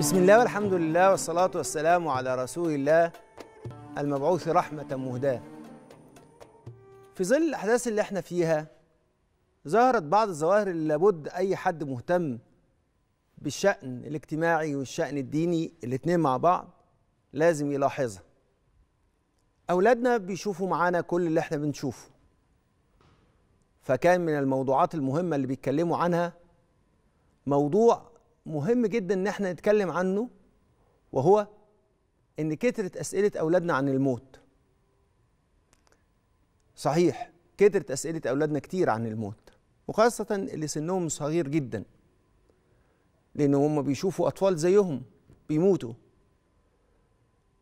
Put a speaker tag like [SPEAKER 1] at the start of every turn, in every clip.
[SPEAKER 1] بسم الله والحمد لله والصلاة والسلام على رسول الله المبعوث رحمة مهداة في ظل الأحداث اللي احنا فيها ظهرت بعض الظواهر اللي لابد أي حد مهتم بالشأن الاجتماعي والشأن الديني الاتنين مع بعض لازم يلاحظها أولادنا بيشوفوا معانا كل اللي احنا بنشوفه فكان من الموضوعات المهمة اللي بيتكلموا عنها موضوع مهم جدا ان احنا نتكلم عنه وهو ان كترت اسئله اولادنا عن الموت صحيح كترت اسئله اولادنا كتير عن الموت وخاصه اللي سنهم صغير جدا لان هم بيشوفوا اطفال زيهم بيموتوا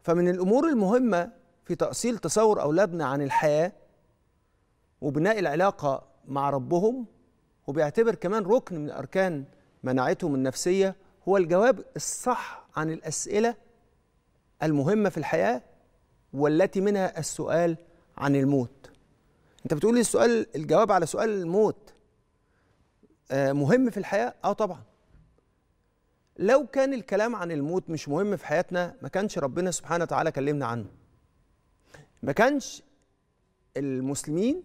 [SPEAKER 1] فمن الامور المهمه في تاصيل تصور اولادنا عن الحياه وبناء العلاقه مع ربهم وبيعتبر كمان ركن من اركان مناعتهم النفسية هو الجواب الصح عن الأسئلة المهمة في الحياة والتي منها السؤال عن الموت أنت بتقول لي السؤال الجواب على سؤال الموت آه، مهم في الحياة؟ آه طبعا لو كان الكلام عن الموت مش مهم في حياتنا ما كانش ربنا سبحانه وتعالى كلمنا عنه ما كانش المسلمين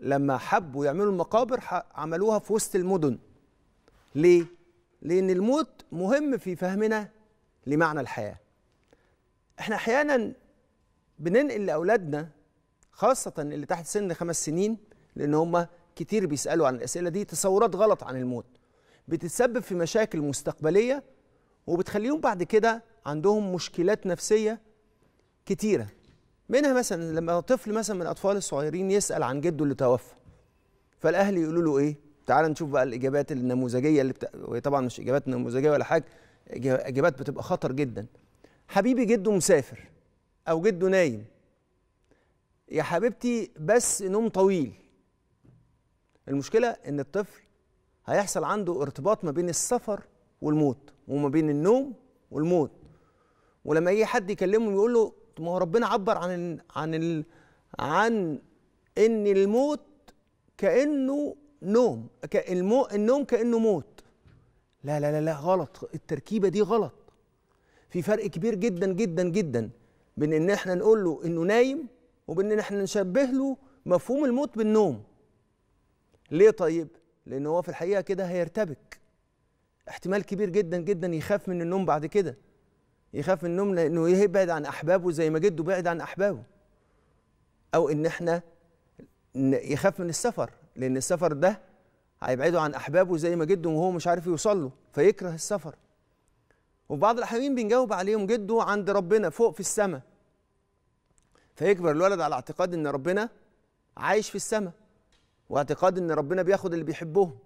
[SPEAKER 1] لما حبوا يعملوا المقابر عملوها في وسط المدن ليه؟ لأن الموت مهم في فهمنا لمعنى الحياة احنا أحيانا بننقل لأولادنا خاصة اللي تحت سن خمس سنين لأن هم كتير بيسألوا عن الأسئلة دي تصورات غلط عن الموت بتتسبب في مشاكل مستقبلية وبتخليهم بعد كده عندهم مشكلات نفسية كتيرة منها مثلا لما طفل مثلا من الأطفال الصغيرين يسأل عن جده اللي توفى فالأهل يقولوا له إيه تعال نشوف بقى الاجابات النموذجيه اللي بتا... وهي طبعا مش اجابات نموذجيه ولا حاجه اجابات بتبقى خطر جدا حبيبي جده مسافر او جده نايم يا حبيبتي بس نوم طويل المشكله ان الطفل هيحصل عنده ارتباط ما بين السفر والموت وما بين النوم والموت ولما اي حد يكلمه يقول له ما هو ربنا عبر عن عن عن ان الموت كانه نوم كالمو... النوم كانه موت لا لا لا لا غلط التركيبه دي غلط في فرق كبير جدا جدا جدا بين ان احنا نقول له انه نايم وبين ان احنا نشبه له مفهوم الموت بالنوم ليه طيب لان هو في الحقيقه كده هيرتبك احتمال كبير جدا جدا يخاف من النوم بعد كده يخاف من النوم لانه يبعد عن احبابه زي ما جده بعد عن احبابه او ان احنا يخاف من السفر لان السفر ده هيبعده عن احبابه زي ما جده وهو مش عارف يوصل له فيكره السفر وفي بعض الاحيان بنجاوب عليهم جده عند ربنا فوق في السماء فيكبر الولد على اعتقاد ان ربنا عايش في السماء واعتقاد ان ربنا بياخد اللي بيحبهم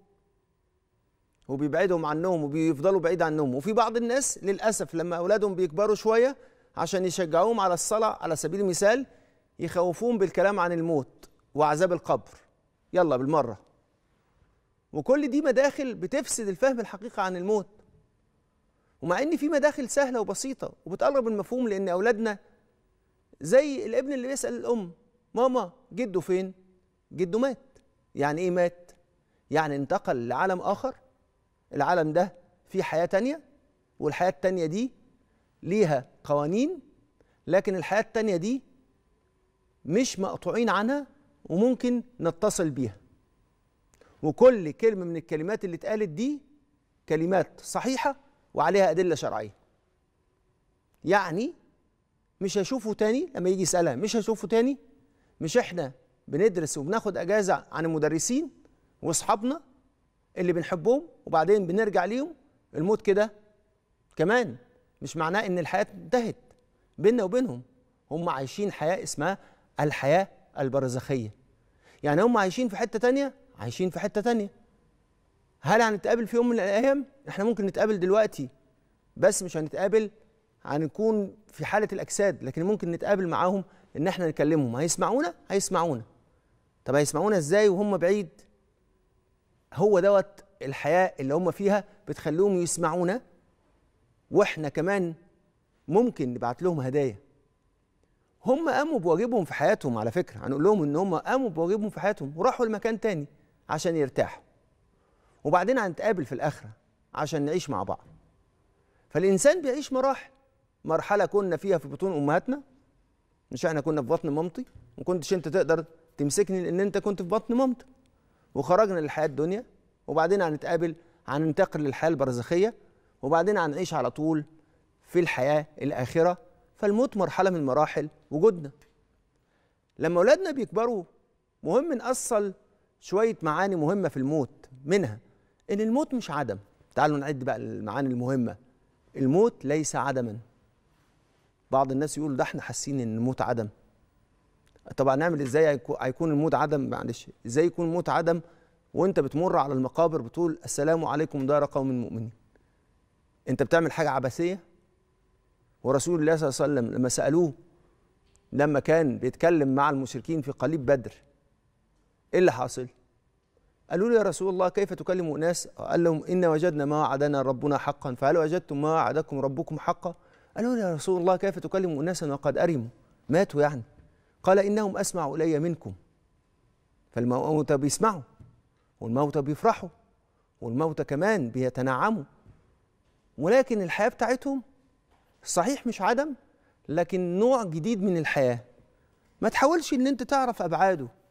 [SPEAKER 1] وبيبعدهم عنهم وبيفضلوا بعيد عنهم وفي بعض الناس للاسف لما اولادهم بيكبروا شويه عشان يشجعوهم على الصلاه على سبيل المثال يخوفوهم بالكلام عن الموت وعذاب القبر يلا بالمرة وكل دي مداخل بتفسد الفهم الحقيقي عن الموت ومع ان في مداخل سهلة وبسيطة وبتقرب المفهوم لان اولادنا زي الابن اللي بيسأل الام ماما جده فين جده مات يعني ايه مات يعني انتقل لعالم اخر العالم ده فيه حياة تانية والحياة التانية دي ليها قوانين لكن الحياة التانية دي مش مقطوعين عنها وممكن نتصل بيها وكل كلمة من الكلمات اللي اتقالت دي كلمات صحيحة وعليها أدلة شرعية يعني مش هشوفه تاني لما يجي يسألها مش هشوفه تاني مش احنا بندرس وبناخد أجازة عن المدرسين وأصحابنا اللي بنحبهم وبعدين بنرجع ليهم الموت كده كمان مش معناه إن الحياة انتهت بينا وبينهم هم عايشين حياة اسمها الحياة البرزخية يعني هم عايشين في حتة تانية عايشين في حتة تانية هل هنتقابل في يوم من الأيام؟ احنا ممكن نتقابل دلوقتي بس مش هنتقابل هنكون في حالة الأجساد لكن ممكن نتقابل معاهم إن احنا نكلمهم هيسمعونا؟ هيسمعونا طب هيسمعونا إزاي وهم بعيد؟ هو دوت الحياة اللي هم فيها بتخليهم يسمعونا واحنا كمان ممكن نبعت لهم هدايا هم قاموا بواجبهم في حياتهم على فكره هنقول لهم ان هم قاموا بواجبهم في حياتهم وراحوا لمكان تاني عشان يرتاحوا وبعدين هنتقابل في الاخره عشان نعيش مع بعض فالانسان بيعيش مراحل مرحله كنا فيها في بطون امهاتنا مش احنا كنا في بطن مامتي ما كنتش انت تقدر تمسكني لان انت كنت في بطن مامتك وخرجنا للحياه الدنيا وبعدين هنتقابل هننتقل للحياه البرزخيه وبعدين هنعيش على طول في الحياه الاخره فالموت مرحله من مراحل وجودنا لما اولادنا بيكبروا مهم نأصل شويه معاني مهمه في الموت منها ان الموت مش عدم تعالوا نعد بقى المعاني المهمه الموت ليس عدما بعض الناس يقولوا ده احنا حاسين ان الموت عدم طبعا نعمل ازاي هيكون الموت عدم معلش ازاي يكون الموت عدم وانت بتمر على المقابر بتقول السلام عليكم دار قوم المؤمنين انت بتعمل حاجه عبثيه ورسول الله صلى الله عليه وسلم لما سألوه لما كان بيتكلم مع المشركين في قليب بدر إيه اللي حاصل؟ قالوا له يا رسول الله كيف تكلم أناس؟ قال لهم إن وجدنا ما وعدنا ربنا حقا فهل وجدتم ما وعدكم ربكم حقا؟ قالوا له يا رسول الله كيف تكلم أناسا وقد أرموا؟ ماتوا يعني قال إنهم أسمع إلي منكم فالموتى بيسمعوا والموتى بيفرحوا والموتى كمان بيتنعموا ولكن الحياة بتاعتهم صحيح مش عدم لكن نوع جديد من الحياه ما تحاولش ان انت تعرف ابعاده